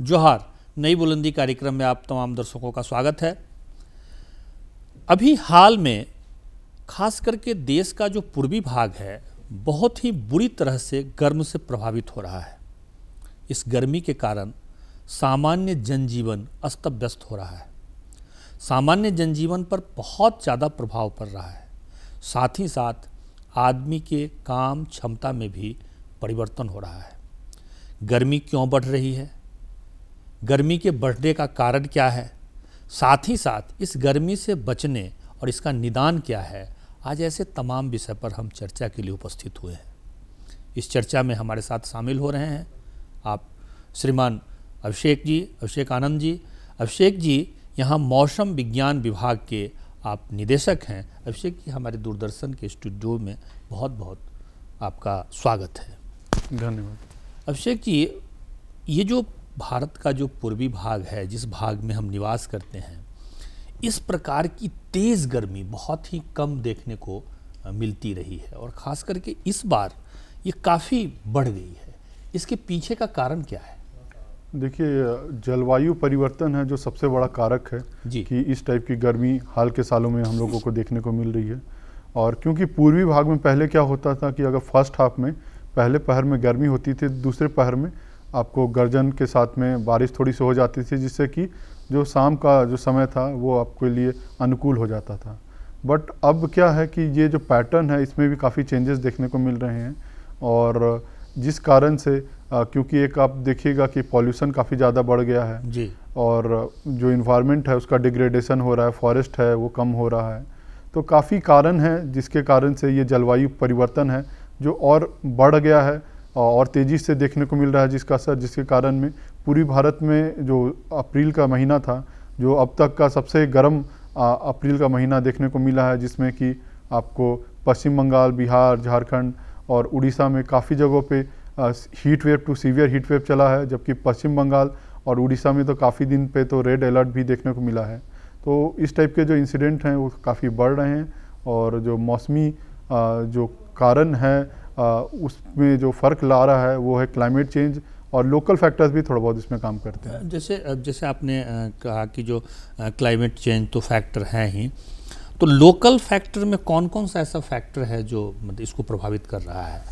जोहार नई बुलंदी कार्यक्रम में आप तमाम दर्शकों का स्वागत है अभी हाल में खास करके देश का जो पूर्वी भाग है बहुत ही बुरी तरह से गर्म से प्रभावित हो रहा है इस गर्मी के कारण सामान्य जनजीवन अस्त व्यस्त हो रहा है सामान्य जनजीवन पर बहुत ज़्यादा प्रभाव पड़ रहा है साथ ही साथ आदमी के काम क्षमता में भी परिवर्तन हो रहा है गर्मी क्यों बढ़ रही है गर्मी के बढ़ने का कारण क्या है साथ ही साथ इस गर्मी से बचने और इसका निदान क्या है आज ऐसे तमाम विषय पर हम चर्चा के लिए उपस्थित हुए हैं इस चर्चा में हमारे साथ शामिल हो रहे हैं आप श्रीमान अभिषेक जी अभिषेक आनंद जी अभिषेक जी यहाँ मौसम विज्ञान विभाग के आप निदेशक हैं अभिषेक जी हमारे दूरदर्शन के स्टूडियो में बहुत बहुत आपका स्वागत है धन्यवाद अभिषेक जी ये जो भारत का जो पूर्वी भाग है जिस भाग में हम निवास करते हैं इस प्रकार की तेज़ गर्मी बहुत ही कम देखने को मिलती रही है और ख़ास करके इस बार ये काफ़ी बढ़ गई है इसके पीछे का कारण क्या है देखिए जलवायु परिवर्तन है जो सबसे बड़ा कारक है कि इस टाइप की गर्मी हाल के सालों में हम लोगों को देखने को मिल रही है और क्योंकि पूर्वी भाग में पहले क्या होता था कि अगर फर्स्ट हाफ में पहले पहर में गर्मी होती थी दूसरे पहर में आपको गर्जन के साथ में बारिश थोड़ी सी हो जाती थी जिससे कि जो शाम का जो समय था वो आपके लिए अनुकूल हो जाता था बट अब क्या है कि ये जो पैटर्न है इसमें भी काफ़ी चेंजेस देखने को मिल रहे हैं और जिस कारण से क्योंकि एक आप देखिएगा कि पॉल्यूशन काफ़ी ज़्यादा बढ़ गया है जी और जो इन्वायरमेंट है उसका डिग्रेडेशन हो रहा है फॉरेस्ट है वो कम हो रहा है तो काफ़ी कारण है जिसके कारण से ये जलवायु परिवर्तन है जो और बढ़ गया है और तेज़ी से देखने को मिल रहा है जिसका असर जिसके कारण में पूरी भारत में जो अप्रैल का महीना था जो अब तक का सबसे गर्म अप्रैल का महीना देखने को मिला है जिसमें कि आपको पश्चिम बंगाल बिहार झारखंड और उड़ीसा में काफ़ी जगहों पे heat wave to severe heat wave चला है जबकि पश्चिम बंगाल और उड़ीसा में तो काफ़ी दिन पे तो रेड अलर्ट भी देखने को मिला है तो इस टाइप के जो इंसिडेंट हैं वो काफ़ी बढ़ रहे हैं और जो मौसमी जो कारण है उसमें जो फ़र्क ला रहा है वो है क्लाइमेट चेंज और लोकल फैक्टर्स भी थोड़ा बहुत इसमें काम करते हैं जैसे जैसे आपने कहा कि जो क्लाइमेट चेंज तो फैक्टर है ही तो लोकल फैक्टर में कौन कौन सा ऐसा फैक्टर है जो मतलब इसको प्रभावित कर रहा है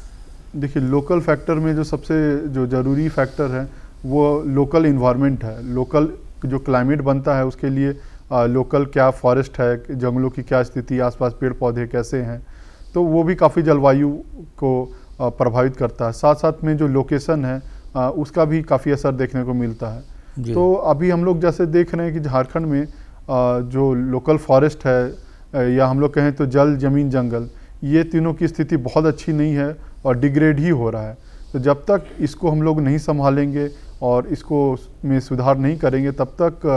देखिए लोकल फैक्टर में जो सबसे जो ज़रूरी फैक्टर है वो लोकल इन्वायरमेंट है लोकल जो क्लाइमेट बनता है उसके लिए आ, लोकल क्या फॉरेस्ट है जंगलों की क्या स्थिति आसपास पेड़ पौधे कैसे हैं तो वो भी काफ़ी जलवायु को प्रभावित करता है साथ साथ में जो लोकेशन है उसका भी काफ़ी असर देखने को मिलता है तो अभी हम लोग जैसे देख रहे हैं कि झारखंड में जो लोकल फॉरेस्ट है या हम लोग कहें तो जल जमीन जंगल ये तीनों की स्थिति बहुत अच्छी नहीं है और डिग्रेड ही हो रहा है तो जब तक इसको हम लोग नहीं संभालेंगे और इसको में सुधार नहीं करेंगे तब तक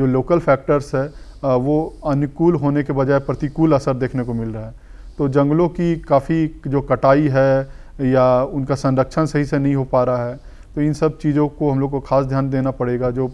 जो लोकल फैक्टर्स है वो अनुकूल होने के बजाय प्रतिकूल असर देखने को मिल रहा है तो जंगलों की काफ़ी जो कटाई है या उनका संरक्षण सही से नहीं हो पा रहा है तो इन सब चीज़ों को हम लोग को खास ध्यान देना पड़ेगा जो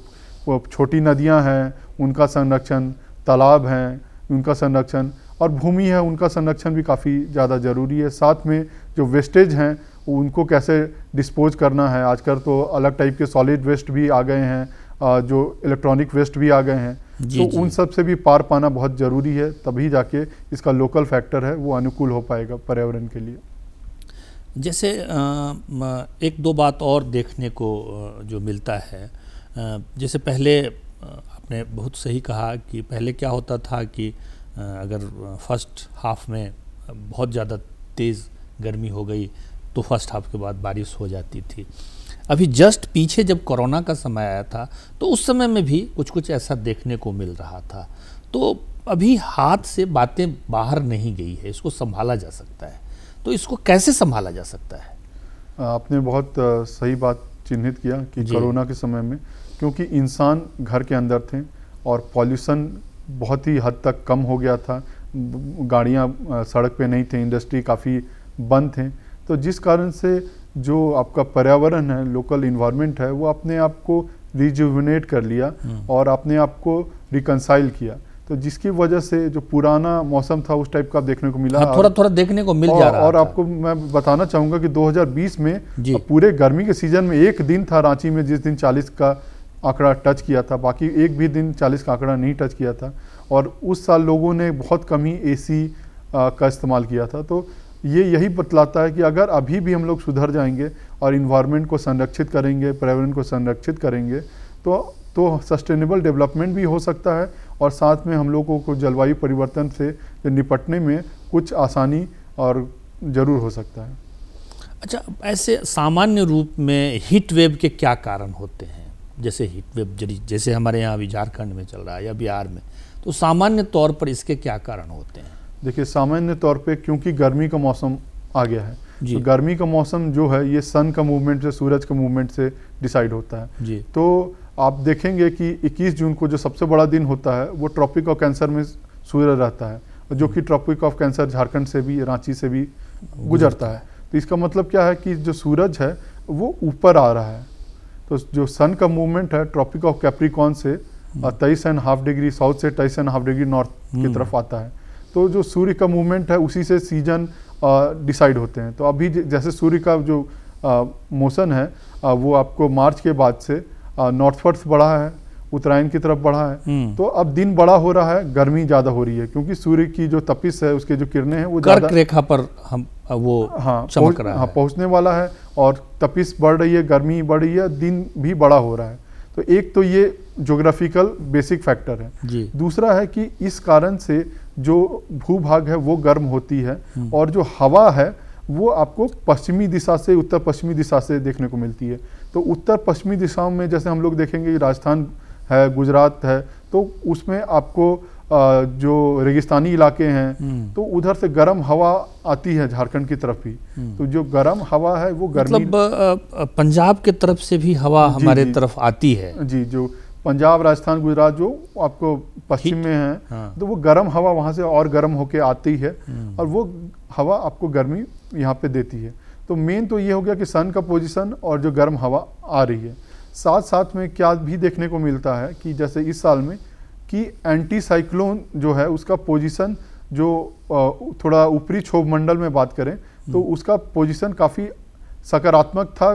छोटी नदियां हैं उनका संरक्षण तालाब हैं उनका संरक्षण और भूमि है उनका संरक्षण भी काफ़ी ज़्यादा ज़रूरी है साथ में जो वेस्टेज हैं उनको कैसे डिस्पोज करना है आजकल तो अलग टाइप के सॉलिड वेस्ट भी आ गए हैं जो इलेक्ट्रॉनिक वेस्ट भी आ गए हैं जी, तो जी. उन सब से भी पार पाना बहुत ज़रूरी है तभी जाके इसका लोकल फैक्टर है वो अनुकूल हो पाएगा पर्यावरण के लिए जैसे एक दो बात और देखने को जो मिलता है जैसे पहले आपने बहुत सही कहा कि पहले क्या होता था कि अगर फर्स्ट हाफ में बहुत ज़्यादा तेज़ गर्मी हो गई तो फर्स्ट हाफ के बाद बारिश हो जाती थी अभी जस्ट पीछे जब कोरोना का समय आया था तो उस समय में भी कुछ कुछ ऐसा देखने को मिल रहा था तो अभी हाथ से बातें बाहर नहीं गई है इसको संभाला जा सकता है तो इसको कैसे संभाला जा सकता है आपने बहुत सही बात चिन्हित किया कि कोरोना के समय में क्योंकि इंसान घर के अंदर थे और पॉल्यूशन बहुत ही हद तक कम हो गया था गाड़ियाँ सड़क पे नहीं थी इंडस्ट्री काफ़ी बंद थे तो जिस कारण से जो आपका पर्यावरण है लोकल इन्वायरमेंट है वो अपने आप को रिजुविनेट कर लिया हम्म। और अपने आप को रिकनसाइल किया तो जिसकी वजह से जो पुराना मौसम था उस टाइप का देखने को मिला हाँ, थोड़ा थोड़ा देखने को मिल और, जा रहा और आपको मैं बताना चाहूँगा कि 2020 में पूरे गर्मी के सीजन में एक दिन था रांची में जिस दिन 40 का आंकड़ा टच किया था बाकी एक भी दिन 40 का आंकड़ा नहीं टच किया था और उस साल लोगों ने बहुत कम ही ए का इस्तेमाल किया था तो ये यही बतलाता है कि अगर अभी भी हम लोग सुधर जाएंगे और इन्वायरमेंट को संरक्षित करेंगे पर्यावरण को संरक्षित करेंगे तो तो सस्टेनेबल डेवलपमेंट भी हो सकता है और साथ में हम लोगों को जलवायु परिवर्तन से निपटने में कुछ आसानी और ज़रूर हो सकता है अच्छा ऐसे सामान्य रूप में हीट वेव के क्या कारण होते हैं जैसे हीट वेव जैसे हमारे यहाँ अभी झारखंड में चल रहा है या बिहार में तो सामान्य तौर पर इसके क्या कारण होते हैं देखिए सामान्य तौर पे क्योंकि गर्मी का मौसम आ गया है तो गर्मी का मौसम जो है ये सन का मूवमेंट से सूरज का मूवमेंट से डिसाइड होता है तो आप देखेंगे कि 21 जून को जो सबसे बड़ा दिन होता है वो ट्रॉपिक ऑफ कैंसर में सूर्य रहता है जो कि ट्रॉपिक ऑफ कैंसर झारखंड से भी रांची से भी गुजरता है तो इसका मतलब क्या है कि जो सूरज है वो ऊपर आ रहा है तो जो सन का मूवमेंट है ट्रॉपिक ऑफ कैप्रिकॉन से तेईस एंड हाफ डिग्री साउथ से तेईस एंड हाफ डिग्री नॉर्थ की हम्म। तरफ आता है तो जो सूर्य का मूवमेंट है उसी से सीजन डिसाइड होते हैं तो अभी जैसे सूर्य का जो मोशन है आ, वो आपको मार्च के बाद से नॉर्थवर्थ बढ़ा है उत्तरायण की तरफ बढ़ा है हम्म। तो अब दिन बड़ा हो रहा है गर्मी ज़्यादा हो रही है क्योंकि सूर्य की जो तपिस है उसके जो किरणें हैं वो कर्क रेखा पर हम वो हाँ चमक रहा हाँ पहुँचने वाला है और तपिस बढ़ रही है गर्मी बढ़ रही है दिन भी बड़ा हो रहा है तो एक तो ये जोग्राफिकल बेसिक फैक्टर है दूसरा है कि इस कारण से जो भू भाग है वो गर्म होती है हम्म। और जो हवा है वो आपको पश्चिमी दिशा से उत्तर पश्चिमी दिशा से देखने को मिलती है तो उत्तर पश्चिमी दिशाओं में जैसे हम लोग देखेंगे राजस्थान है गुजरात है तो उसमें आपको जो रेगिस्तानी इलाके हैं हम्म। तो उधर से गर्म हवा आती है झारखंड की तरफ भी हम्म। तो जो गर्म हवा है वो गर्मी मतलब पंजाब के तरफ से भी हवा हमारे जी, तरफ आती है जी जो पंजाब राजस्थान गुजरात जो आपको पश्चिम में है हाँ। तो वो गर्म हवा वहाँ से और गर्म होके आती है हम्म। और वो हवा आपको गर्मी यहाँ पे देती है तो मेन तो ये हो गया कि सन का पोजिशन और जो गर्म हवा आ रही है साथ साथ में क्या भी देखने को मिलता है कि जैसे इस साल में कि एंटी साइक्लोन जो है उसका पोजीशन जो थोड़ा ऊपरी क्षोभ मंडल में बात करें तो हम्म। उसका पोजीशन काफ़ी सकारात्मक था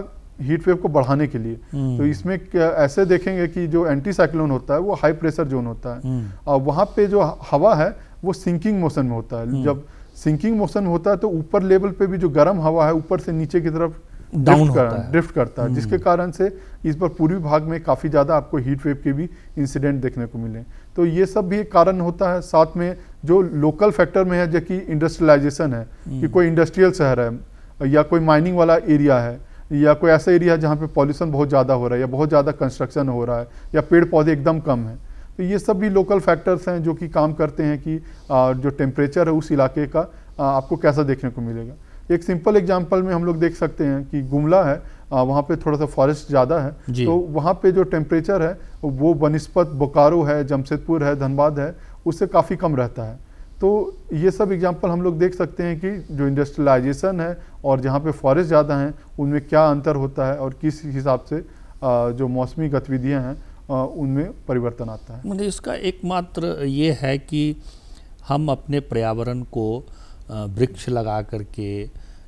हीट वेव को बढ़ाने के लिए हम्म। तो इसमें ऐसे देखेंगे कि जो एंटी साइक्लोन होता है वो हाई प्रेशर जोन होता है हम्म। और वहाँ पे जो हवा है वो सिंकिंग मोशन में होता है जब सिंकिंग मोशन होता है तो ऊपर लेवल पे भी जो गर्म हवा है ऊपर से नीचे की तरफ डाउन होता है ड्रिफ्ट करता है हम्म। जिसके कारण से इस बार पूर्वी भाग में काफ़ी ज़्यादा आपको हीट वेव के भी इंसिडेंट देखने को मिले तो ये सब भी एक कारण होता है साथ में जो लोकल फैक्टर में है जो कि इंडस्ट्रियलाइजेशन है कि हम्म। कोई इंडस्ट्रियल शहर है या कोई माइनिंग वाला एरिया है या कोई ऐसा एरिया है जहाँ पे पॉल्यूशन बहुत ज़्यादा हो रहा है या बहुत ज़्यादा कंस्ट्रक्शन हो रहा है या पेड़ पौधे एकदम कम है तो ये सब भी लोकल फैक्टर्स हैं जो कि काम करते हैं कि जो टेम्परेचर है उस इलाके का आपको कैसा देखने को मिलेगा एक सिंपल एग्जाम्पल में हम लोग देख सकते हैं कि गुमला है वहाँ पे थोड़ा सा फॉरेस्ट ज़्यादा है तो वहाँ पे जो टेम्परेचर है वो बनस्पत बोकारो है जमशेदपुर है धनबाद है उससे काफ़ी कम रहता है तो ये सब एग्जाम्पल हम लोग देख सकते हैं कि जो इंडस्ट्रियलाइजेशन है और जहाँ पे फॉरेस्ट ज़्यादा हैं उनमें क्या अंतर होता है और किस हिसाब से जो मौसमी गतिविधियाँ हैं उनमें परिवर्तन आता है मतलब इसका एकमात्र ये है कि हम अपने पर्यावरण को वृक्ष लगा करके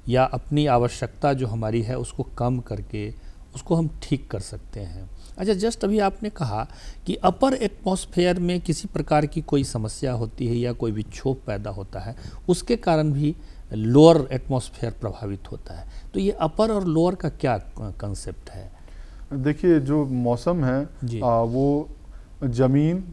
या अपनी आवश्यकता जो हमारी है उसको कम करके उसको हम ठीक कर सकते हैं अच्छा जस्ट अभी आपने कहा कि अपर एटमॉस्फेयर में किसी प्रकार की कोई समस्या होती है या कोई विक्षोभ पैदा होता है उसके कारण भी लोअर एटमॉस्फेयर प्रभावित होता है तो ये अपर और लोअर का क्या कंसेप्ट है देखिए जो मौसम है आ, वो ज़मीन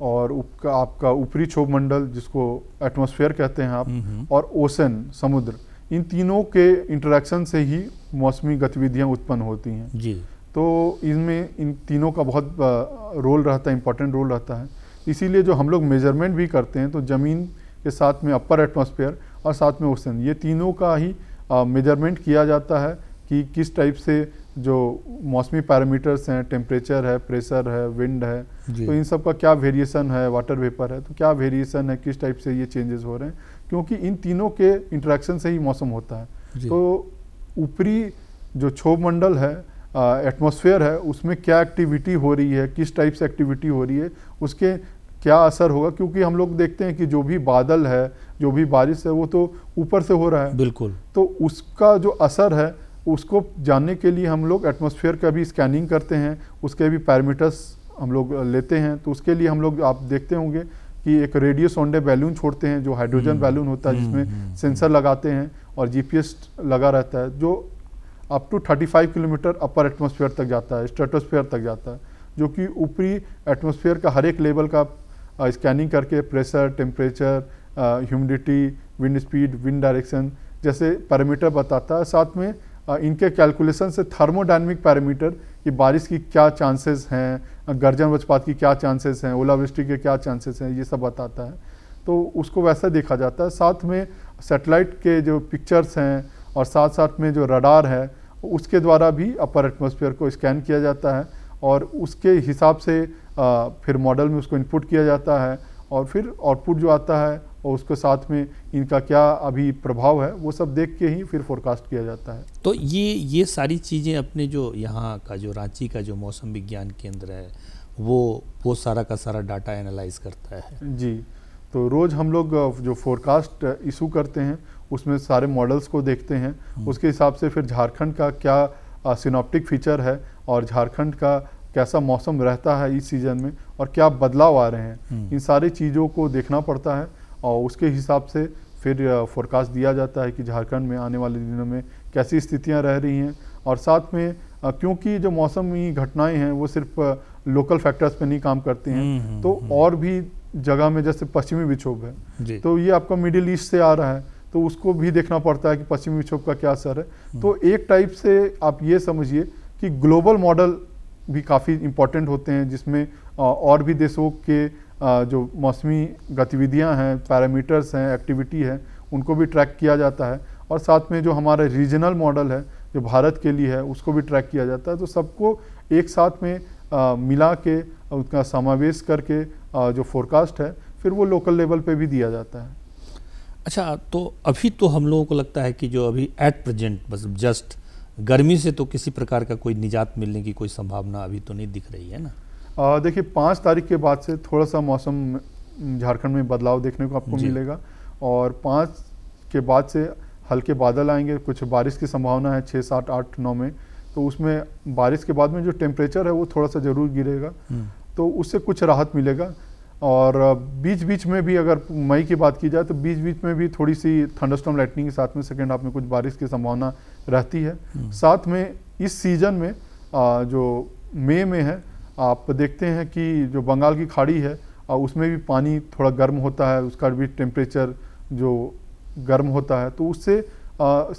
और उपका आपका ऊपरी क्षोभ मंडल जिसको एटमॉस्फेयर कहते हैं आप और ओसन समुद्र इन तीनों के इंटरेक्शन से ही मौसमी गतिविधियां उत्पन्न होती हैं जी तो इसमें इन तीनों का बहुत रोल रहता है इम्पोर्टेंट रोल रहता है इसीलिए जो हम लोग मेजरमेंट भी करते हैं तो ज़मीन के साथ में अपर एटमॉस्फेयर और साथ में ओसन ये तीनों का ही मेजरमेंट किया जाता है कि किस टाइप से जो मौसमी पैरामीटर्स हैं टेम्परेचर है प्रेशर है विंड है तो इन सब का क्या वेरिएशन है वाटर वेपर है तो क्या वेरिएशन है किस टाइप से ये चेंजेस हो रहे हैं क्योंकि इन तीनों के इंट्रैक्शन से ही मौसम होता है तो ऊपरी जो क्षोभ मंडल है एटमोसफेयर है उसमें क्या एक्टिविटी हो रही है किस टाइप से एक्टिविटी हो रही है उसके क्या असर होगा क्योंकि हम लोग देखते हैं कि जो भी बादल है जो भी बारिश है वो तो ऊपर से हो रहा है बिल्कुल तो उसका जो असर है उसको जानने के लिए हम लोग एटमोसफियर का भी स्कैनिंग करते हैं उसके भी पैरामीटर्स हम लोग लेते हैं तो उसके लिए हम लोग आप देखते होंगे कि एक रेडियो सोंडे बैलून छोड़ते हैं जो हाइड्रोजन हम्म। बैलून होता है हम्म, जिसमें सेंसर हम्म, लगाते हैं और जीपीएस लगा रहता है जो up to 35 kilometre upper atmosphere तक जाता है स्ट्रेटोस्फेयर तक जाता है जो कि ऊपरी एटमोसफियर का हर एक लेवल का स्कैनिंग करके pressure temperature humidity wind speed wind direction जैसे पैरामीटर बताता है साथ में इनके कैलकुलेशन से थर्मोडाइनमिक पैरामीटर कि बारिश की क्या चांसेस हैं गर्जन वजपात की क्या चांसेस हैं ओलावृष्टि के क्या चांसेस हैं ये सब बताता है तो उसको वैसा देखा जाता है साथ में सेटेलाइट के जो पिक्चर्स हैं और साथ साथ में जो रडार है उसके द्वारा भी अपर एटमोसफियर को स्कैन किया जाता है और उसके हिसाब से फिर मॉडल में उसको इनपुट किया जाता है और फिर आउटपुट जो आता है और उसके साथ में इनका क्या अभी प्रभाव है वो सब देख के ही फिर फोरकास्ट किया जाता है तो ये ये सारी चीज़ें अपने जो यहाँ का जो रांची का जो मौसम विज्ञान केंद्र है वो वो सारा का सारा डाटा एनालाइज करता है जी तो रोज़ हम लोग जो फोरकास्ट इशू करते हैं उसमें सारे मॉडल्स को देखते हैं हम्म। उसके हिसाब से फिर झारखंड का क्या सिनॉप्टिक फीचर है और झारखंड का कैसा मौसम रहता है इस सीज़न में और क्या बदलाव आ रहे हैं हम्म। इन सारी चीज़ों को देखना पड़ता है और उसके हिसाब से फिर फोरकास्ट दिया जाता है कि झारखंड में आने वाले दिनों में कैसी स्थितियां रह रही हैं और साथ में क्योंकि जो मौसमी घटनाएं हैं वो सिर्फ लोकल फैक्टर्स पे नहीं काम करती हैं हम्म, हम्म, तो हम्म। और भी जगह में जैसे पश्चिमी विक्षोभ है तो ये आपका मिडिल ईस्ट से आ रहा है तो उसको भी देखना पड़ता है कि पश्चिमी विक्षोभ का क्या असर है तो एक टाइप से आप ये समझिए कि ग्लोबल मॉडल भी काफ़ी इम्पोर्टेंट होते हैं जिसमें और भी देशों के जो मौसमी गतिविधियां हैं पैरामीटर्स हैं एक्टिविटी है उनको भी ट्रैक किया जाता है और साथ में जो हमारे रीजनल मॉडल है जो भारत के लिए है उसको भी ट्रैक किया जाता है तो सबको एक साथ में आ, मिला के उसका समावेश करके आ, जो फोरकास्ट है फिर वो लोकल लेवल पे भी दिया जाता है अच्छा तो अभी तो हम लोगों को लगता है कि जो अभी एट प्रेजेंट बस जस्ट गर्मी से तो किसी प्रकार का कोई निजात मिलने की कोई संभावना अभी तो नहीं दिख रही है ना देखिए पाँच तारीख के बाद से थोड़ा सा मौसम झारखंड में बदलाव देखने को आपको मिलेगा और पाँच के बाद से हल्के बादल आएंगे कुछ बारिश की संभावना है छः सात आठ नौ में तो उसमें बारिश के बाद में जो टेम्परेचर है वो थोड़ा सा ज़रूर गिरेगा हम्म। तो उससे कुछ राहत मिलेगा और बीच बीच में भी अगर मई की बात की जाए तो बीच बीच में भी थोड़ी सी थंडरस्टॉम लाइटनिंग के साथ में सेकेंड हाफ में कुछ बारिश की संभावना रहती है हम्म। साथ में इस सीजन में आ, जो मई में है आप देखते हैं कि जो बंगाल की खाड़ी है उसमें भी पानी थोड़ा गर्म होता है उसका भी टेम्परेचर जो गर्म होता है तो उससे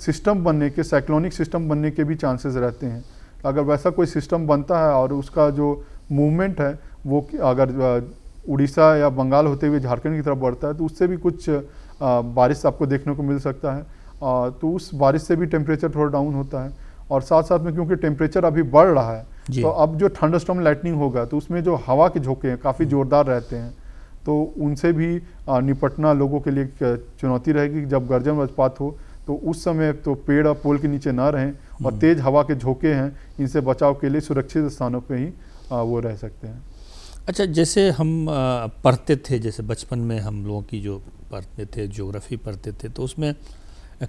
सिस्टम बनने के साइक्लोनिक सिस्टम बनने के भी चांसेस रहते हैं अगर वैसा कोई सिस्टम बनता है और उसका जो मूवमेंट है वो अगर उड़ीसा या बंगाल होते हुए झारखंड की तरफ बढ़ता है तो उससे भी कुछ आ, बारिश आपको देखने को मिल सकता है आ, तो उस बारिश से भी टेम्परेचर थोड़ा डाउन होता है और साथ साथ में क्योंकि टेम्परेचर अभी बढ़ रहा है तो अब जो थंडरस्टॉम लाइटनिंग होगा तो उसमें जो हवा के झोंके हैं काफ़ी हम्म। जोरदार रहते हैं तो उनसे भी निपटना लोगों के लिए चुनौती रहेगी जब गर्जन वजपात हो तो उस समय तो पेड़ और पोल के नीचे ना रहें और हम्म। तेज़ हवा के झोंके हैं इनसे बचाव के लिए सुरक्षित स्थानों पर ही वो रह सकते हैं अच्छा जैसे हम पढ़ते थे जैसे बचपन में हम लोगों की जो पढ़ते थे ज्योग्राफी पढ़ते थे तो उसमें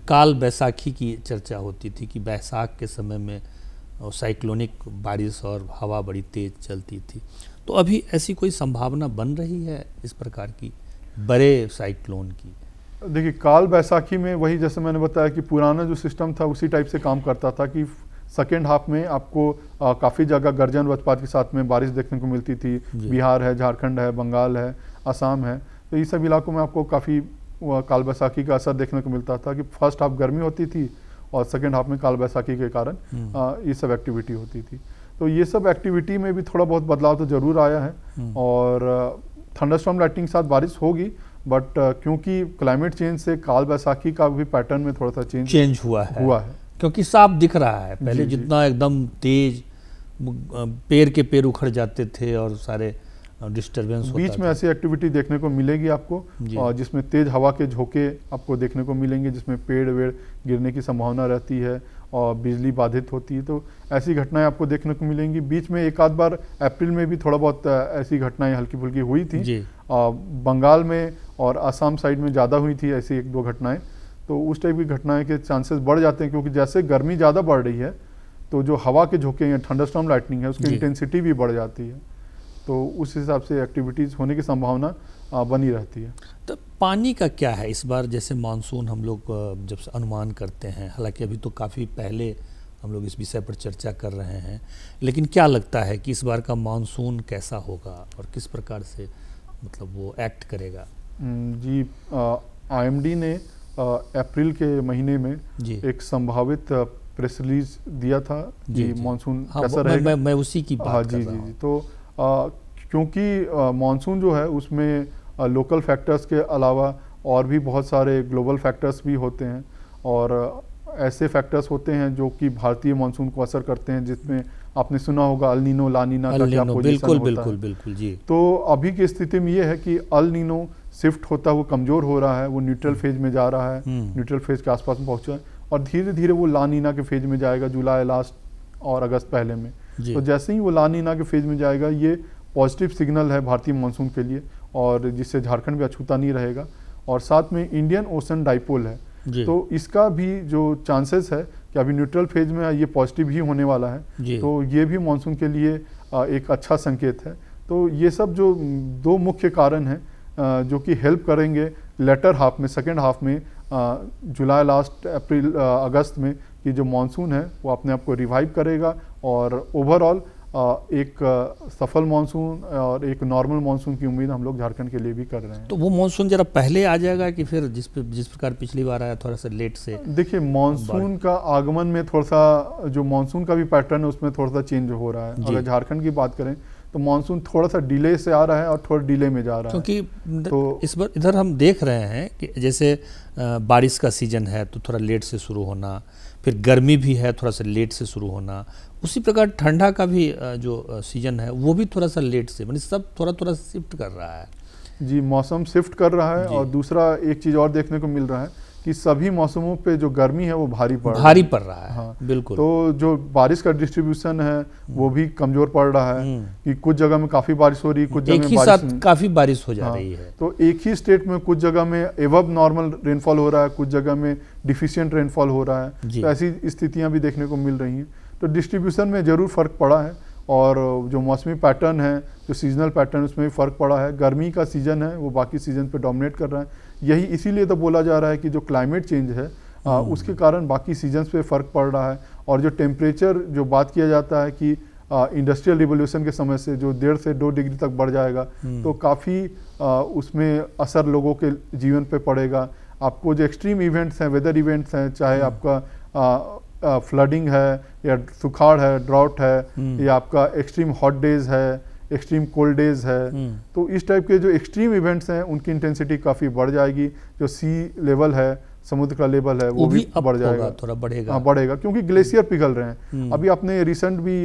काल बैसाखी की चर्चा होती थी कि बैसाख के समय में और साइक्लोनिक बारिश और हवा बड़ी तेज चलती थी तो अभी ऐसी कोई संभावना बन रही है इस प्रकार की बड़े साइक्लोन की देखिए काल बैसाखी में वही जैसे मैंने बताया कि पुराना जो सिस्टम था उसी टाइप से काम करता था कि सेकेंड हाफ में आपको काफ़ी जगह गर्जन वजपात के साथ में बारिश देखने को मिलती थी बिहार है झारखंड है बंगाल है असम है तो ये सब इलाकों में आपको काफ़ी काल बैसाखी का असर देखने को मिलता था कि फर्स्ट हाफ गर्मी होती थी और सेकेंड हाफ में काल बैसाखी के कारण हम्म। ये सब एक्टिविटी होती थी तो ये सब एक्टिविटी में भी थोड़ा बहुत बदलाव तो जरूर आया है हम्म। और थंडरस्टॉम लाइटिंग के साथ बारिश होगी बट क्योंकि क्लाइमेट चेंज से काल बैसाखी का भी पैटर्न में थोड़ा सा चेंज चेंज हुआ है हुआ है क्योंकि साफ दिख रहा है पहले जितना एकदम तेज पेड़ के पेड़ उखड़ जाते थे और सारे डिस्टरबेंस बीच में ऐसी एक्टिविटी देखने को मिलेगी आपको और जिसमें तेज हवा के झोंके आपको देखने को मिलेंगे जिसमें पेड़ वेड़ गिरने की संभावना रहती है और बिजली बाधित होती है तो ऐसी घटनाएं आपको देखने को मिलेंगी बीच में एक आध बार अप्रैल में भी थोड़ा बहुत ऐसी घटनाएं हल्की फुल्की हुई थी आ, बंगाल में और आसाम साइड में ज़्यादा हुई थी ऐसी एक दो घटनाएं तो उस टाइप की घटनाएं के चांसेस बढ़ जाते हैं क्योंकि जैसे गर्मी ज़्यादा बढ़ रही है तो जो हवा के झोंके हैं स्टॉम लाइटनिंग है उसकी इंटेंसिटी भी बढ़ जाती है तो उस हिसाब से एक्टिविटीज़ होने की संभावना बनी रहती है तो पानी का क्या है इस बार जैसे मानसून हम लोग जब अनुमान करते हैं हालांकि अभी तो काफ़ी पहले हम लोग इस विषय पर चर्चा कर रहे हैं लेकिन क्या लगता है कि इस बार का मानसून कैसा होगा और किस प्रकार से मतलब वो एक्ट करेगा जी आईएमडी ने अप्रैल के महीने में एक संभावित प्रेस रिलीज दिया था जी मानसून हाँ, कैसा रहेगा मैं, मैं उसी की हाँ, बात हाँ जी जी जी तो क्योंकि मानसून जो है उसमें लोकल फैक्टर्स के अलावा और भी बहुत सारे ग्लोबल फैक्टर्स भी होते हैं और ऐसे फैक्टर्स होते हैं जो कि भारतीय मानसून को असर करते हैं जिसमें आपने सुना होगा अल नीनो लानीना का क्या पोजीशन बिल्कुल होता बिल्कुल है। बिल्कुल जी तो अभी की स्थिति में ये है कि अल नीनो शिफ्ट होता हुआ कमज़ोर हो रहा है वो न्यूट्रल हम्म। फेज में जा रहा है न्यूट्रल हम्म। फेज के आसपास में पहुंचा है और धीरे धीरे वो लानीना के फेज में जाएगा जुलाई लास्ट और अगस्त पहले में तो जैसे ही वो लानी ना के फेज में जाएगा ये पॉजिटिव सिग्नल है भारतीय मानसून के लिए और जिससे झारखंड भी अछूता नहीं रहेगा और साथ में इंडियन ओशन डाइपोल है तो इसका भी जो चांसेस है कि अभी न्यूट्रल फेज में ये पॉजिटिव ही होने वाला है तो ये भी मानसून के लिए एक अच्छा संकेत है तो ये सब जो दो मुख्य कारण हैं जो कि हेल्प करेंगे लेटर हाफ में सेकेंड हाफ में जुलाई लास्ट अप्रैल अगस्त में कि जो मानसून है वो अपने आप को रिवाइव करेगा और ओवरऑल एक सफल मानसून और एक नॉर्मल मानसून की उम्मीद हम लोग झारखंड के लिए भी कर रहे हैं तो वो मानसून जरा पहले आ जाएगा कि फिर जिस जिस प्रकार पिछली बार आया थोड़ा सा लेट से देखिए मानसून का आगमन में थोड़ा सा जो मानसून का भी पैटर्न है उसमें थोड़ा सा चेंज हो रहा है अगर झारखंड की बात करें तो मानसून थोड़ा सा डिले से आ रहा है और थोड़ा डिले में जा रहा है क्योंकि तो इस बार इधर हम देख रहे हैं कि जैसे बारिश का सीज़न है तो थोड़ा लेट से शुरू होना फिर गर्मी भी है थोड़ा सा लेट से शुरू होना उसी प्रकार ठंडा का भी जो सीजन है वो भी थोड़ा सा लेट से मतलब सब थोड़ा थोड़ा शिफ्ट कर रहा है जी मौसम शिफ्ट कर रहा है और दूसरा एक चीज़ और देखने को मिल रहा है कि सभी मौसमों पे जो गर्मी है वो भारी पड़ भारी पड़ रहा है हाँ बिल्कुल तो जो बारिश का डिस्ट्रीब्यूशन है हम्म। वो भी कमजोर पड़ रहा है हम्म। कि कुछ जगह में काफी बारिश हो रही है कुछ जगह में बारिश काफी बारिश हो जा हाँ, रही है तो एक ही स्टेट में कुछ जगह में एवब नॉर्मल रेनफॉल हो रहा है कुछ जगह में डिफिशियंट रेनफॉल हो रहा है तो ऐसी स्थितियां भी देखने को मिल रही है तो डिस्ट्रीब्यूशन में जरूर फर्क पड़ा है और जो मौसमी पैटर्न है जो सीजनल पैटर्न उसमें भी फ़र्क पड़ा है गर्मी का सीज़न है वो बाकी सीज़न पे डोमिनेट कर रहा है यही इसीलिए तो बोला जा रहा है कि जो क्लाइमेट चेंज है आ, हम्म। उसके कारण बाकी सीजन्स पे फ़र्क पड़ रहा है और जो टेम्परेचर जो बात किया जाता है कि इंडस्ट्रियल रिवोल्यूशन के समय से जो डेढ़ से दो डिग्री तक बढ़ जाएगा हम्म। तो काफ़ी उसमें असर लोगों के जीवन पे पड़ेगा आपको जो एक्सट्रीम इवेंट्स हैं वेदर इवेंट्स हैं चाहे हम्म। आपका आ, आ, फ्लडिंग है या सुखाड़ है ड्राउट है या आपका एक्सट्रीम हॉट डेज है एक्सट्रीम कोल्ड डेज है हम्म। तो इस टाइप के जो एक्सट्रीम इवेंट्स हैं उनकी इंटेंसिटी काफ़ी बढ़ जाएगी जो सी लेवल है समुद्र का लेवल है वो, वो भी, भी बढ़ जाएगा थोड़ा बढ़ेगा हाँ बढ़ेगा क्योंकि ग्लेशियर पिघल रहे हैं हम्म। अभी आपने रिसेंट भी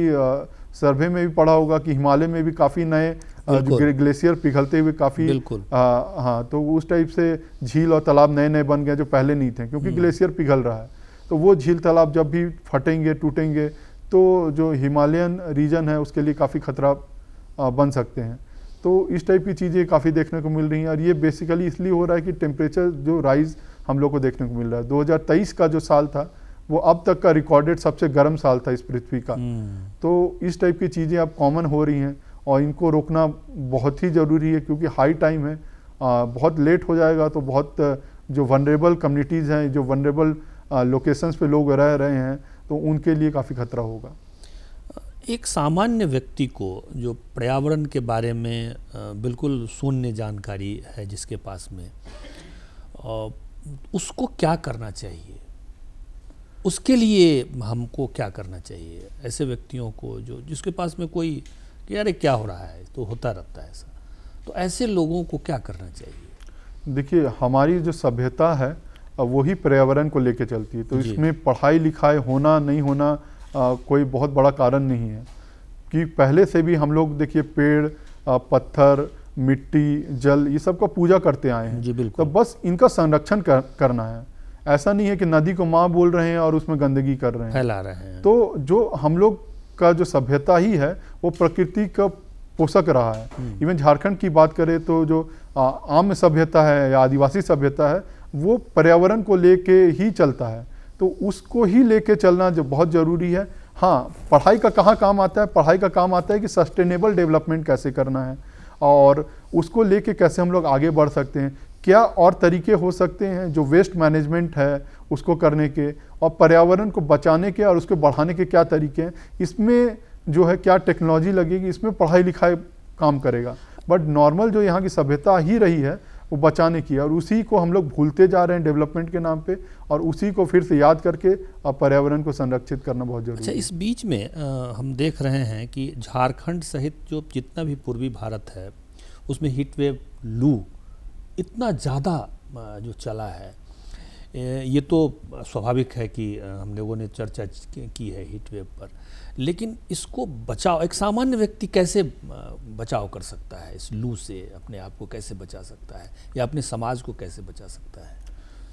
सर्वे में भी पढ़ा होगा कि हिमालय में भी काफ़ी नए ग्लेशियर पिघलते हुए काफ़ी हाँ तो उस टाइप से झील और तालाब नए नए बन गए जो पहले नहीं थे क्योंकि ग्लेशियर हम्म। पिघल रहा है तो वो झील तालाब जब भी फटेंगे टूटेंगे तो जो हिमालयन रीजन है उसके लिए काफ़ी खतरा बन सकते हैं तो इस टाइप की चीज़ें काफ़ी देखने को मिल रही हैं और ये बेसिकली इसलिए हो रहा है कि टेम्परेचर जो राइज़ हम लोग को देखने को मिल रहा है दो का जो साल था वो अब तक का रिकॉर्डेड सबसे गर्म साल था इस पृथ्वी का हम्म। तो इस टाइप की चीज़ें अब कॉमन हो रही हैं और इनको रोकना बहुत ही ज़रूरी है क्योंकि हाई टाइम है आ, बहुत लेट हो जाएगा तो बहुत जो वनरेबल कम्युनिटीज़ हैं जो वनरेबल लोकेशंस पे लोग रह रहे हैं तो उनके लिए काफ़ी खतरा होगा एक सामान्य व्यक्ति को जो पर्यावरण के बारे में बिल्कुल शून्य जानकारी है जिसके पास में उसको क्या करना चाहिए उसके लिए हमको क्या करना चाहिए ऐसे व्यक्तियों को जो जिसके पास में कोई कि अरे क्या हो रहा है तो होता रहता है ऐसा तो ऐसे लोगों को क्या करना चाहिए देखिए हमारी जो सभ्यता है वही पर्यावरण को लेकर चलती है तो इसमें पढ़ाई लिखाई होना नहीं होना आ, कोई बहुत बड़ा कारण नहीं है कि पहले से भी हम लोग देखिए पेड़ आ, पत्थर मिट्टी जल ये सब का पूजा करते आए हैं जी बिल्कुल तो बस इनका संरक्षण कर, करना है ऐसा नहीं है कि नदी को माँ बोल रहे हैं और उसमें गंदगी कर रहे हैं फैला रहे हैं तो जो हम लोग का जो सभ्यता ही है वो प्रकृति का पोषक रहा है हम्म। इवन झारखंड की बात करें तो जो आम सभ्यता है या आदिवासी सभ्यता है वो पर्यावरण को लेके ही चलता है तो उसको ही लेके चलना जो बहुत ज़रूरी है हाँ पढ़ाई का कहाँ काम आता है पढ़ाई का काम आता है कि सस्टेनेबल डेवलपमेंट कैसे करना है और उसको लेके कैसे हम लोग आगे बढ़ सकते हैं क्या और तरीके हो सकते हैं जो वेस्ट मैनेजमेंट है उसको करने के और पर्यावरण को बचाने के और उसको बढ़ाने के क्या तरीके हैं इसमें जो है क्या टेक्नोलॉजी लगेगी इसमें पढ़ाई लिखाई काम करेगा बट नॉर्मल जो यहाँ की सभ्यता ही रही है वो बचाने की और उसी को हम लोग भूलते जा रहे हैं डेवलपमेंट के नाम पे और उसी को फिर से याद करके अब पर्यावरण को संरक्षित करना बहुत जरूरी अच्छा, है इस बीच में आ, हम देख रहे हैं कि झारखंड सहित जो जितना भी पूर्वी भारत है उसमें हीट वेव लू इतना ज़्यादा जो चला है ये तो स्वाभाविक है कि हम लोगों ने चर्चा की है हीट वेव पर लेकिन इसको बचाव एक सामान्य व्यक्ति कैसे बचाव कर सकता है इस लू से अपने आप को कैसे बचा सकता है या अपने समाज को कैसे बचा सकता है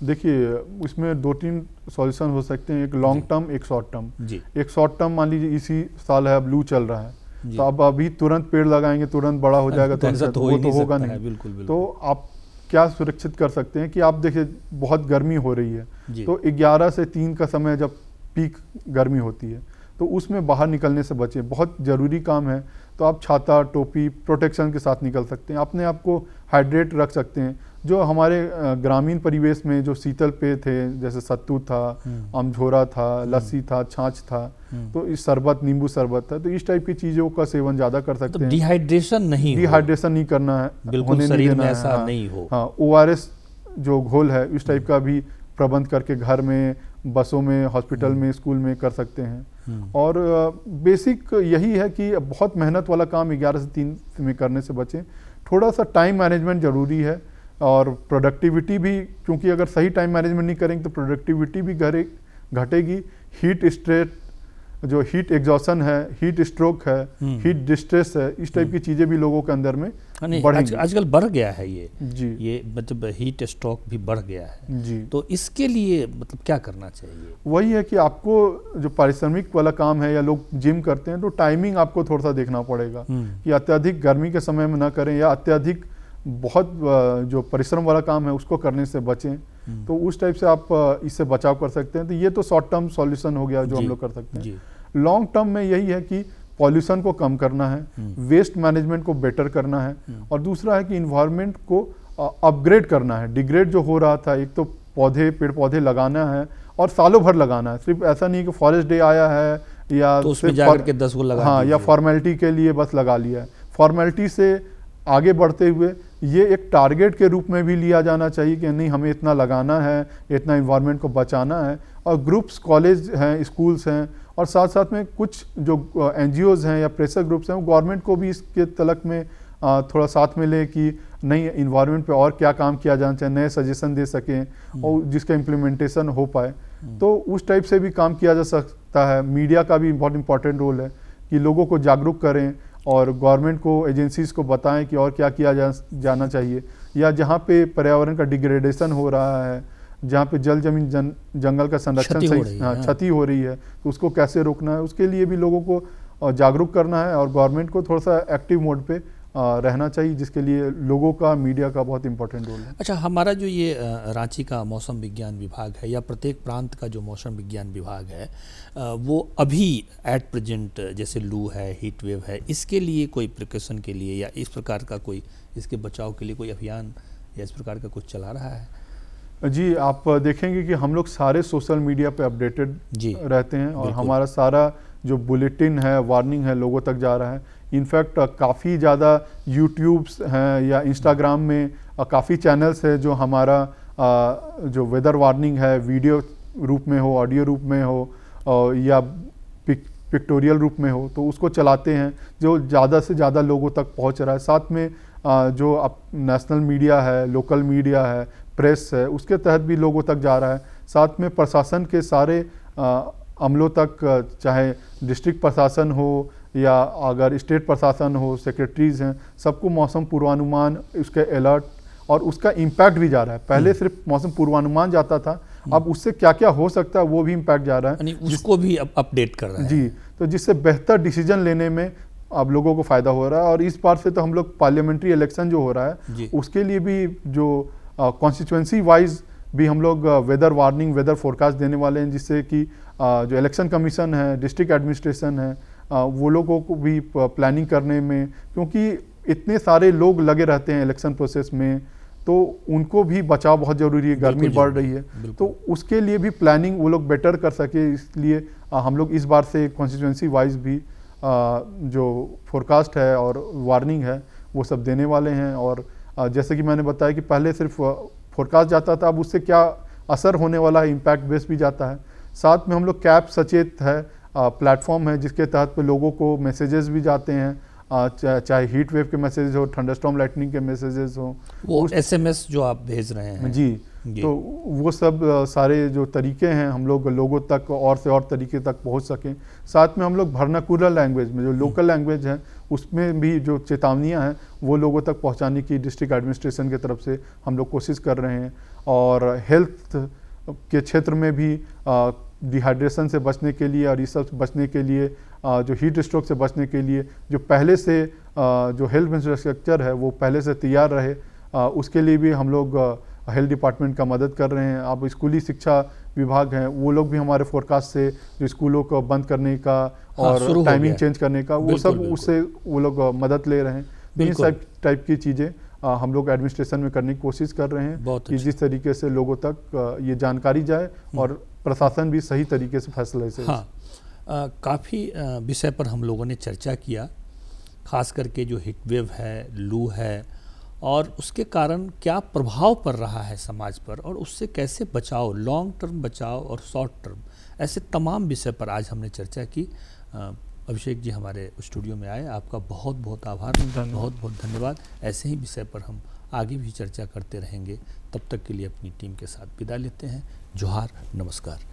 देखिए उसमें दो तीन सॉल्यूशन हो सकते हैं एक लॉन्ग टर्म एक शॉर्ट टर्म जी एक शॉर्ट टर्म मान लीजिए इसी साल है अब लू चल रहा है तो अब अभी तुरंत पेड़ लगाएंगे तुरंत बड़ा हो जाएगा तो, तो, तो, तो होगा नहीं बिल्कुल, बिल्कुल तो आप क्या सुरक्षित कर सकते हैं कि आप देखिए बहुत गर्मी हो रही है तो 11 से 3 का समय जब पीक गर्मी होती है तो उसमें बाहर निकलने से बचें बहुत ज़रूरी काम है तो आप छाता टोपी प्रोटेक्शन के साथ निकल सकते हैं अपने आप को हाइड्रेट रख सकते हैं जो हमारे ग्रामीण परिवेश में जो शीतल पेय थे जैसे सत्तू था अमझोरा हम्म। था हम्म। लस्सी था छाछ था हम्म। तो इस शरबत नींबू शरबत था तो इस टाइप की चीज़ों का सेवन ज़्यादा कर तो सकते तो हैं डिहाइड्रेशन नहीं डिहाइड्रेशन नहीं करना है बिल्कुल शरीर में ऐसा हाँ, नहीं हो हाँ ओ जो घोल है इस टाइप का भी प्रबंध करके घर में बसों में हॉस्पिटल में स्कूल में कर सकते हैं हम्म। और बेसिक यही है कि बहुत मेहनत वाला काम ग्यारह से तीन में करने से बचें थोड़ा सा टाइम मैनेजमेंट ज़रूरी है और प्रोडक्टिविटी भी क्योंकि अगर सही टाइम मैनेजमेंट नहीं करेंगे तो प्रोडक्टिविटी भी घरे घटेगी हीट स्ट्रेट जो हीट एग्जॉशन है हीट स्ट्रोक है हीट हम्म। डिस्ट्रेस है इस टाइप हम्म। की चीज़ें भी लोगों के अंदर में हाँ, आजकल बढ़ गया है ये जी ये मतलब हीट स्ट्रोक भी बढ़ गया है जी तो इसके लिए मतलब क्या करना चाहिए वही है कि आपको जो पारिश्रमिक वाला काम है या लोग जिम करते हैं तो टाइमिंग आपको थोड़ा सा देखना पड़ेगा हम्म। कि अत्यधिक गर्मी के समय में ना करें या अत्यधिक बहुत जो परिश्रम वाला काम है उसको करने से बचें तो उस टाइप से आप इससे बचाव कर सकते हैं तो ये तो शॉर्ट टर्म सॉल्यूशन हो गया जो हम लोग कर सकते हैं लॉन्ग टर्म में यही है कि पॉल्यूशन को कम करना है वेस्ट हम्म। मैनेजमेंट को बेटर करना है हम्म। और दूसरा है कि इन्वायरमेंट को अपग्रेड करना है डिग्रेड जो हो रहा था एक तो पौधे पेड़ पौधे लगाना है और सालों भर लगाना है सिर्फ ऐसा नहीं कि फॉरेस्ट डे आया है या तो उसमें जाकर के दस को लगा हाँ या फॉर्मेलिटी के लिए बस लगा लिया है फॉर्मेलिटी से आगे बढ़ते हुए ये एक टारगेट के रूप में भी लिया जाना चाहिए कि नहीं हमें इतना लगाना है इतना इन्वायरमेंट को बचाना है और ग्रुप्स कॉलेज हैं स्कूल्स हैं और साथ साथ में कुछ जो एन हैं या प्रेशर ग्रुप्स हैं वो गवर्नमेंट को भी इसके तलक में थोड़ा साथ में लें कि नई इन्वायरमेंट पे और क्या काम किया जाना चाहिए नए सजेशन दे सकें हम्म। और जिसका इम्प्लीमेंटेशन हो पाए हम्म। तो उस टाइप से भी काम किया जा सकता है मीडिया का भी बहुत इंपॉर्टेंट रोल है कि लोगों को जागरूक करें और गवर्नमेंट को एजेंसीज़ को बताएं कि और क्या किया जा, जाना चाहिए या जहाँ पे पर्यावरण का डिग्रेडेशन हो रहा है जहाँ पे जल जमीन जन, जंगल का संरक्षण सही हाँ, हाँ। क्षति हो रही है तो उसको कैसे रोकना है उसके लिए भी लोगों को जागरूक करना है और गवर्नमेंट को थोड़ा सा एक्टिव मोड पे रहना चाहिए जिसके लिए लोगों का मीडिया का बहुत इंपॉर्टेंट रोल है अच्छा हमारा जो ये रांची का मौसम विज्ञान विभाग है या प्रत्येक प्रांत का जो मौसम विज्ञान विभाग है वो अभी एट प्रेजेंट जैसे लू है हीट वेव है इसके लिए कोई प्रिकॉशन के लिए या इस प्रकार का कोई इसके बचाव के लिए कोई अभियान या इस प्रकार का कुछ चला रहा है जी आप देखेंगे कि हम लोग सारे सोशल मीडिया पे अपडेटेड रहते हैं और हमारा सारा जो बुलेटिन है वार्निंग है लोगों तक जा रहा है इनफैक्ट काफ़ी ज़्यादा यूट्यूब्स हैं या इंस्टाग्राम में काफ़ी चैनल्स है जो हमारा आ, जो वेदर वार्निंग है वीडियो रूप में हो ऑडियो रूप में हो आ, या पिक, पिक्टोरियल रूप में हो तो उसको चलाते हैं जो ज़्यादा से ज़्यादा लोगों तक पहुँच रहा है साथ में जो आप नेशनल मीडिया है लोकल मीडिया है प्रेस है उसके तहत भी लोगों तक जा रहा है साथ में प्रशासन के सारे अमलों तक चाहे डिस्ट्रिक्ट प्रशासन हो या अगर स्टेट प्रशासन हो सेक्रेटरीज हैं सबको मौसम पूर्वानुमान उसके अलर्ट और उसका इम्पैक्ट भी जा रहा है पहले हम्म। सिर्फ मौसम पूर्वानुमान जाता था हम्म। अब उससे क्या क्या हो सकता है वो भी इम्पैक्ट जा रहा है उसको भी अपडेट कर रहा है जी तो जिससे बेहतर डिसीजन लेने में अब लोगों को फ़ायदा हो रहा है और इस बार से तो हम लोग पार्लियामेंट्री इलेक्शन जो हो रहा है उसके लिए भी जो कॉन्स्टिट्यूंसी वाइज भी हम लोग वेदर वार्निंग वेदर फोरकास्ट देने वाले हैं जिससे कि जो इलेक्शन कमीशन है डिस्ट्रिक्ट एडमिनिस्ट्रेशन है वो लोगों को भी प्लानिंग करने में क्योंकि इतने सारे लोग लगे रहते हैं इलेक्शन प्रोसेस में तो उनको भी बचाव बहुत ज़रूरी है गर्मी बढ़ रही है तो उसके लिए भी प्लानिंग वो लोग बेटर कर सके इसलिए हम लोग इस बार से कॉन्स्टिट्यूंसी वाइज भी जो फोरकास्ट है और वार्निंग है वो सब देने वाले हैं और जैसे कि मैंने बताया कि पहले सिर्फ फोरकास्ट जाता था अब उससे क्या असर होने वाला है इम्पैक्ट बेस भी जाता है साथ में हम लोग कैप सचेत है प्लेटफॉर्म है जिसके तहत पे लोगों को मैसेजेस भी जाते हैं चाहे हीट वेव के मैसेजेस हो थंडरस्टॉर्म लाइटनिंग के मैसेजेस हो वो एसएमएस जो आप भेज रहे हैं जी तो वो सब सारे जो तरीके हैं हम लोग लोगों तक और से और तरीके तक पहुंच सकें साथ में हम लोग भरनाकुलर लैंग्वेज में जो लोकल लैंग्वेज है उसमें भी जो चेतावनियाँ हैं वो लोगों तक पहुँचाने की डिस्ट्रिक्ट एडमिनिस्ट्रेशन की तरफ से हम लोग कोशिश कर रहे हैं और हेल्थ के क्षेत्र में भी डिहाइड्रेशन से बचने के लिए और ये बचने के लिए जो हीट स्ट्रोक से बचने के लिए जो पहले से जो हेल्थ इंफ्रास्ट्रक्चर है वो पहले से तैयार रहे उसके लिए भी हम लोग हेल्थ डिपार्टमेंट का मदद कर रहे हैं आप स्कूली शिक्षा विभाग हैं वो लोग भी हमारे फोरकास्ट से जो स्कूलों को बंद करने का हाँ, और टाइमिंग चेंज करने का वो सब उससे वो लोग मदद ले रहे हैं ये सब टाइप की चीज़ें हम लोग एडमिनिस्ट्रेशन में करने की कोशिश कर रहे हैं कि अच्छा। जिस तरीके से लोगों तक ये जानकारी जाए हम्म। और प्रशासन भी सही तरीके से फैसले से हाँ, काफ़ी विषय पर हम लोगों ने चर्चा किया खास करके जो हीट वेव है लू है और उसके कारण क्या प्रभाव पड़ रहा है समाज पर और उससे कैसे बचाव लॉन्ग टर्म बचाव और शॉर्ट टर्म ऐसे तमाम विषय पर आज हमने चर्चा की अभिषेक जी हमारे स्टूडियो में आए आपका बहुत बहुत आभार बहुत बहुत धन्यवाद ऐसे ही विषय पर हम आगे भी चर्चा करते रहेंगे तब तक के लिए अपनी टीम के साथ विदा लेते हैं जोहार नमस्कार